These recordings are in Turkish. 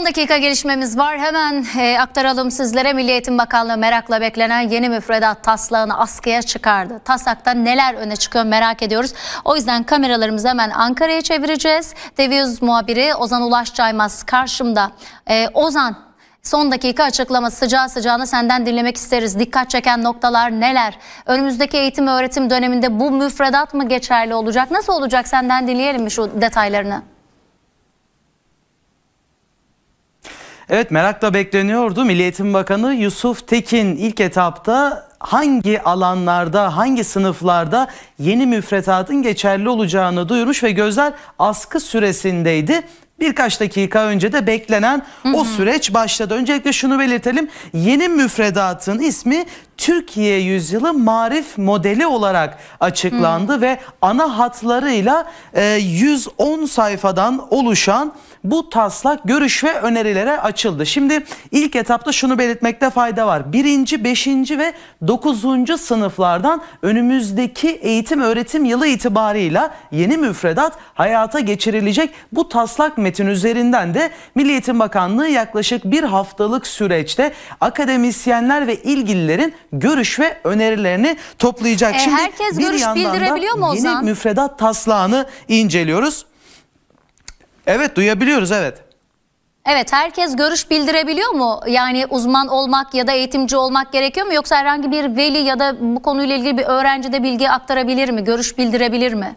son dakika gelişmemiz var. Hemen e, aktaralım sizlere Milli Eğitim Bakanlığı merakla beklenen yeni müfredat taslağını askıya çıkardı. Taslakta neler öne çıkıyor merak ediyoruz. O yüzden kameralarımızı hemen Ankara'ya çevireceğiz. Deviz muhabiri Ozan Ulaş Caymaz karşımda. E, Ozan son dakika açıklaması sıcağı sıcağına senden dinlemek isteriz. Dikkat çeken noktalar neler? Önümüzdeki eğitim öğretim döneminde bu müfredat mı geçerli olacak? Nasıl olacak senden dinleyelim mi şu detaylarını? Evet merakla bekleniyordu. Milli Eğitim Bakanı Yusuf Tekin ilk etapta hangi alanlarda, hangi sınıflarda yeni müfredatın geçerli olacağını duyurmuş ve gözler askı süresindeydi. Birkaç dakika önce de beklenen hı hı. o süreç başladı. Öncelikle şunu belirtelim. Yeni müfredatın ismi Türkiye yüzyılı marif modeli olarak açıklandı hmm. ve ana hatlarıyla 110 e, sayfadan oluşan bu taslak görüş ve önerilere açıldı. Şimdi ilk etapta şunu belirtmekte fayda var. Birinci, beşinci ve dokuzuncu sınıflardan önümüzdeki eğitim öğretim yılı itibarıyla yeni müfredat hayata geçirilecek. Bu taslak metin üzerinden de Milli Eğitim Bakanlığı yaklaşık bir haftalık süreçte akademisyenler ve ilgililerin görüş ve önerilerini toplayacak. E, Şimdi herkes bir görüş yandan bildirebiliyor mu o zaman? Yeni müfredat taslağını inceliyoruz. Evet duyabiliyoruz evet. Evet herkes görüş bildirebiliyor mu? Yani uzman olmak ya da eğitimci olmak gerekiyor mu? Yoksa herhangi bir veli ya da bu konuyla ilgili bir öğrenci de bilgi aktarabilir mi? Görüş bildirebilir mi?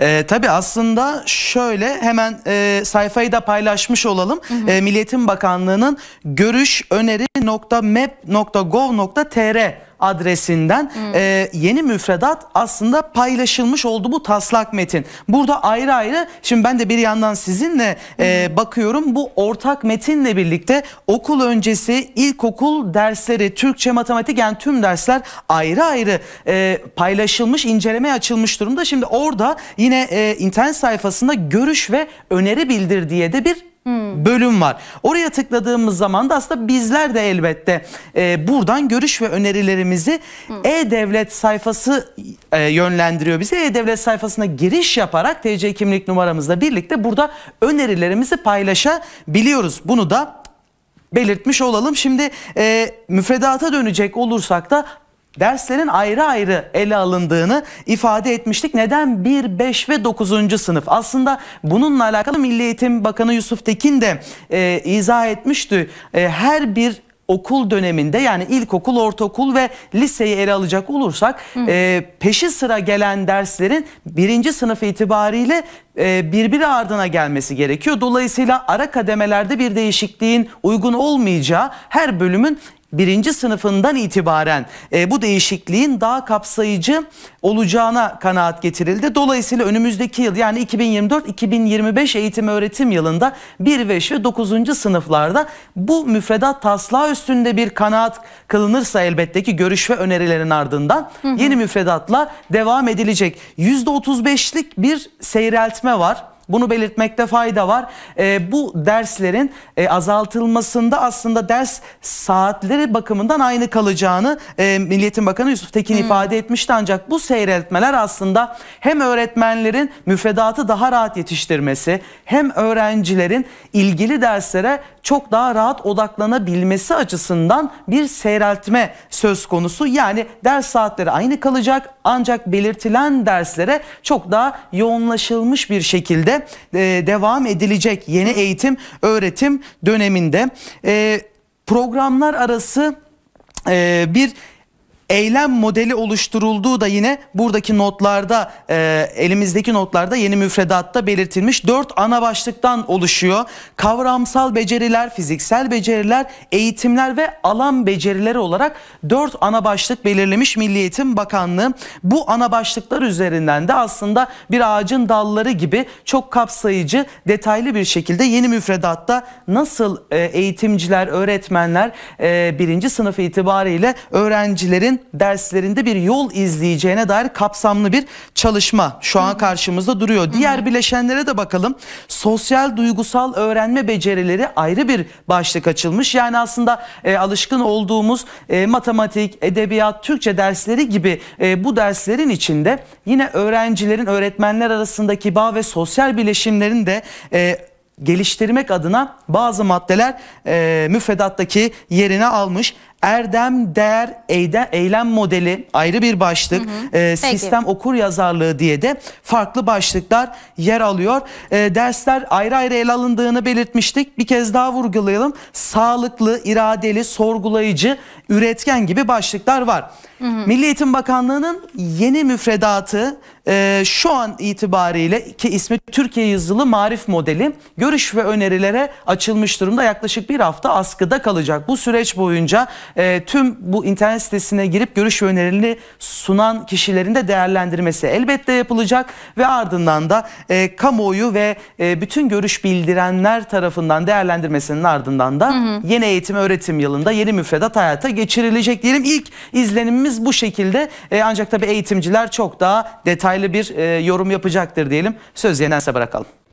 E, tabii aslında şöyle hemen e, sayfayı da paylaşmış olalım. Hı hı. E, Milliyetin Bakanlığı'nın görüş öneri.map.gov.tr adresinden hmm. e, yeni müfredat aslında paylaşılmış oldu bu taslak metin. Burada ayrı ayrı şimdi ben de bir yandan sizinle e, hmm. bakıyorum bu ortak metinle birlikte okul öncesi ilkokul dersleri Türkçe matematik yani tüm dersler ayrı ayrı e, paylaşılmış incelemeye açılmış durumda. Şimdi orada yine e, internet sayfasında görüş ve öneri bildir diye de bir Hmm. bölüm var. Oraya tıkladığımız zaman da aslında bizler de elbette e, buradan görüş ve önerilerimizi hmm. e-devlet sayfası e, yönlendiriyor bizi. E-devlet sayfasına giriş yaparak TC kimlik numaramızla birlikte burada önerilerimizi paylaşabiliyoruz. Bunu da belirtmiş olalım. Şimdi e, müfredata dönecek olursak da derslerin ayrı ayrı ele alındığını ifade etmiştik. Neden 1, 5 ve 9. sınıf? Aslında bununla alakalı Milli Eğitim Bakanı Yusuf Tekin de e, izah etmişti. E, her bir okul döneminde yani ilkokul, ortaokul ve liseyi ele alacak olursak e, peşi sıra gelen derslerin birinci sınıf itibariyle e, birbiri ardına gelmesi gerekiyor. Dolayısıyla ara kademelerde bir değişikliğin uygun olmayacağı her bölümün birinci sınıfından itibaren e, bu değişikliğin daha kapsayıcı olacağına kanaat getirildi. Dolayısıyla önümüzdeki yıl yani 2024-2025 eğitim öğretim yılında 1, 5 ve 9. sınıflarda bu müfredat taslağı üstünde bir kanaat kılınırsa elbette ki görüş ve önerilerin ardından hı hı. yeni müfredatla devam edilecek. %35'lik bir seyreltme var. Bunu belirtmekte fayda var. E, bu derslerin e, azaltılmasında aslında ders saatleri bakımından aynı kalacağını e, Milliyetin Bakanı Yusuf Tekin hmm. ifade etmişti. Ancak bu seyreltmeler aslında hem öğretmenlerin müfredatı daha rahat yetiştirmesi hem öğrencilerin ilgili derslere çok daha rahat odaklanabilmesi açısından bir seyreltme söz konusu. Yani ders saatleri aynı kalacak ancak belirtilen derslere çok daha yoğunlaşılmış bir şekilde e, devam edilecek yeni eğitim öğretim döneminde. E, programlar arası e, bir eylem modeli oluşturulduğu da yine buradaki notlarda e, elimizdeki notlarda yeni müfredatta belirtilmiş dört ana başlıktan oluşuyor. Kavramsal beceriler, fiziksel beceriler, eğitimler ve alan becerileri olarak dört ana başlık belirlemiş Milli Eğitim Bakanlığı. Bu ana başlıklar üzerinden de aslında bir ağacın dalları gibi çok kapsayıcı, detaylı bir şekilde yeni müfredatta nasıl e, eğitimciler, öğretmenler e, birinci sınıf itibariyle öğrencilerin derslerinde bir yol izleyeceğine dair kapsamlı bir çalışma şu an karşımızda duruyor. Diğer bileşenlere de bakalım. Sosyal duygusal öğrenme becerileri ayrı bir başlık açılmış. Yani aslında e, alışkın olduğumuz e, matematik, edebiyat, Türkçe dersleri gibi e, bu derslerin içinde yine öğrencilerin öğretmenler arasındaki bağ ve sosyal bileşimlerin de e, geliştirmek adına bazı maddeler e, müfredattaki yerine almış. Erdem, değer, eylem, modeli ayrı bir başlık. Hı hı. E, sistem okur yazarlığı diye de farklı başlıklar yer alıyor. E, dersler ayrı ayrı ele alındığını belirtmiştik. Bir kez daha vurgulayalım. Sağlıklı, iradeli, sorgulayıcı, üretken gibi başlıklar var. Hı hı. Milli Eğitim Bakanlığı'nın yeni müfredatı e, şu an itibariyle ki ismi Türkiye yazılı marif modeli görüş ve önerilere açılmış durumda. Yaklaşık bir hafta askıda kalacak. Bu süreç boyunca e, tüm bu internet sitesine girip görüş önerilerini sunan kişilerin de değerlendirmesi elbette yapılacak ve ardından da e, kamuoyu ve e, bütün görüş bildirenler tarafından değerlendirmesinin ardından da hı hı. yeni eğitim öğretim yılında yeni müfredat hayata geçirilecek diyelim. İlk izlenimimiz bu şekilde e, ancak tabii eğitimciler çok daha detaylı bir e, yorum yapacaktır diyelim. Söz Yenens'e bırakalım.